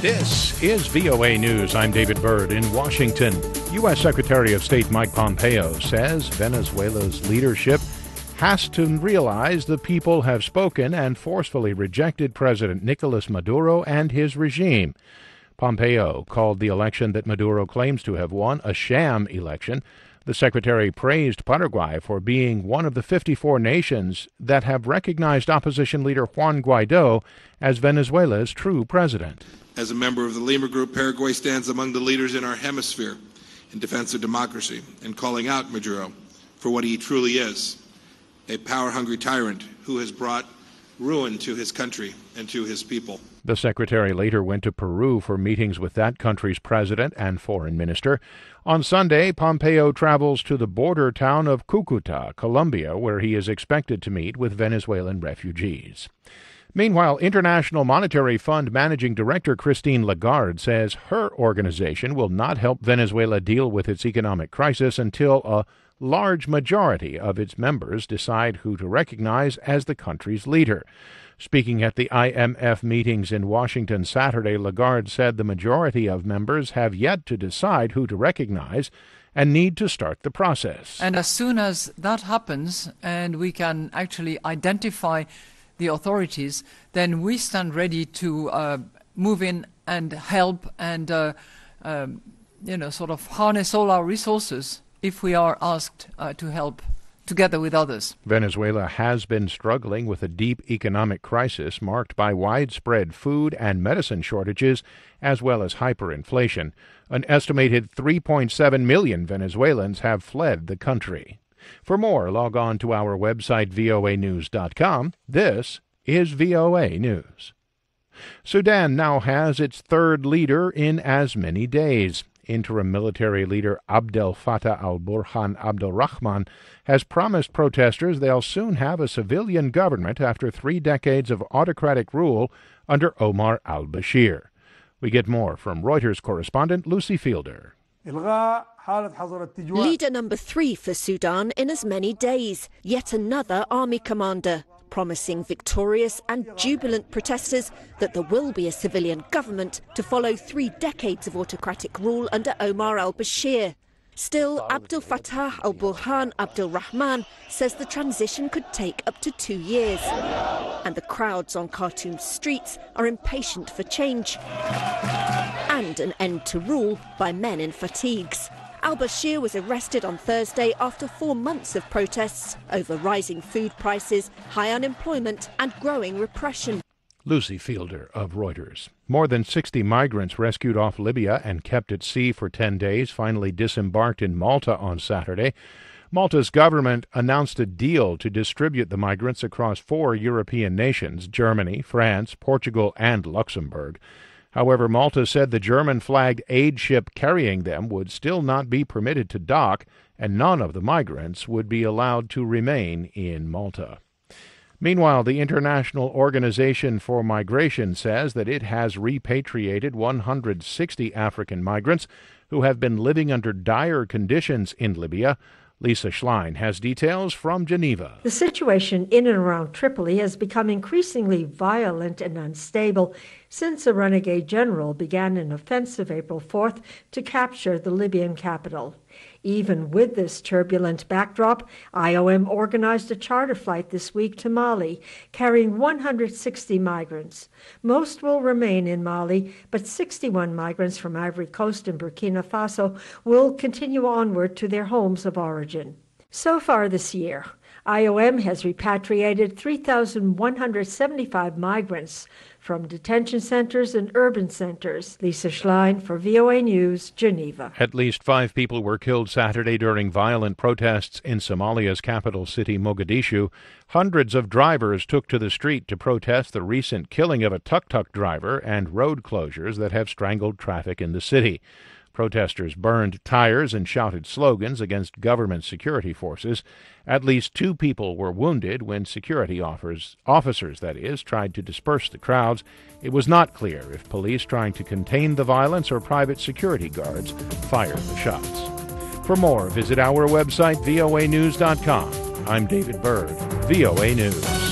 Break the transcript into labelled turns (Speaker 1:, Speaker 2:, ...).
Speaker 1: This is VOA News. I'm David Byrd in Washington. U.S. Secretary of State Mike Pompeo says Venezuela's leadership has to realize the people have spoken and forcefully rejected President Nicolas Maduro and his regime. Pompeo called the election that Maduro claims to have won a sham election. The secretary praised Paraguay for being one of the 54 nations that have recognized opposition leader Juan Guaido as Venezuela's true president. As a member of the Lima Group, Paraguay stands among the leaders in our hemisphere in defense of democracy and calling out Maduro for what he truly is a power hungry tyrant who has brought ruin to his country and to his people. The secretary later went to Peru for meetings with that country's president and foreign minister. On Sunday, Pompeo travels to the border town of Cucuta, Colombia, where he is expected to meet with Venezuelan refugees. Meanwhile, International Monetary Fund Managing Director Christine Lagarde says her organization will not help Venezuela deal with its economic crisis until a large majority of its members decide who to recognize as the country's leader. Speaking at the IMF meetings in Washington Saturday, Lagarde said the majority of members have yet to decide who to recognize and need to start the process.
Speaker 2: And as soon as that happens and we can actually identify the authorities, then we stand ready to uh, move in and help and, uh, um, you know, sort of harness all our resources if we are asked uh, to help together with others.
Speaker 1: Venezuela has been struggling with a deep economic crisis marked by widespread food and medicine shortages, as well as hyperinflation. An estimated 3.7 million Venezuelans have fled the country. For more, log on to our website, voanews.com. This is VOA News. Sudan now has its third leader in as many days. Interim military leader Abdel Fattah al Burhan Abdelrahman has promised protesters they'll soon have a civilian government after three decades of autocratic rule under Omar al Bashir. We get more from Reuters correspondent Lucy Fielder.
Speaker 2: Leader number three for Sudan in as many days, yet another army commander promising victorious and jubilant protesters that there will be a civilian government to follow three decades of autocratic rule under Omar al-Bashir. Still, Abdel Fattah al-Burhan Abdel Rahman says the transition could take up to two years. And the crowds on Khartoum's streets are impatient for change and an end to rule by men in fatigues. Al Bashir was arrested on Thursday after four months of protests over rising food prices, high unemployment, and growing repression.
Speaker 1: Lucy Fielder of Reuters. More than 60 migrants rescued off Libya and kept at sea for 10 days finally disembarked in Malta on Saturday. Malta's government announced a deal to distribute the migrants across four European nations Germany, France, Portugal, and Luxembourg. However, Malta said the German flagged aid ship carrying them would still not be permitted to dock, and none of the migrants would be allowed to remain in Malta. Meanwhile, the International Organization for Migration says that it has repatriated 160 African migrants who have been living under dire conditions in Libya Lisa Schlein has details from Geneva.
Speaker 3: The situation in and around Tripoli has become increasingly violent and unstable since a renegade general began an offensive April 4th to capture the Libyan capital. Even with this turbulent backdrop, IOM organized a charter flight this week to Mali, carrying 160 migrants. Most will remain in Mali, but 61 migrants from Ivory Coast and Burkina Faso will continue onward to their homes of origin. So far this year, IOM has repatriated 3,175 migrants from detention centers and urban centers. Lisa Schlein for VOA News, Geneva.
Speaker 1: At least five people were killed Saturday during violent protests in Somalia's capital city, Mogadishu. Hundreds of drivers took to the street to protest the recent killing of a tuk tuk driver and road closures that have strangled traffic in the city. Protesters burned tires and shouted slogans against government security forces. At least two people were wounded when security offers, officers, that is, tried to disperse the crowds. It was not clear if police trying to contain the violence or private security guards fired the shots. For more, visit our website, voanews.com. I'm David Bird, VOA News.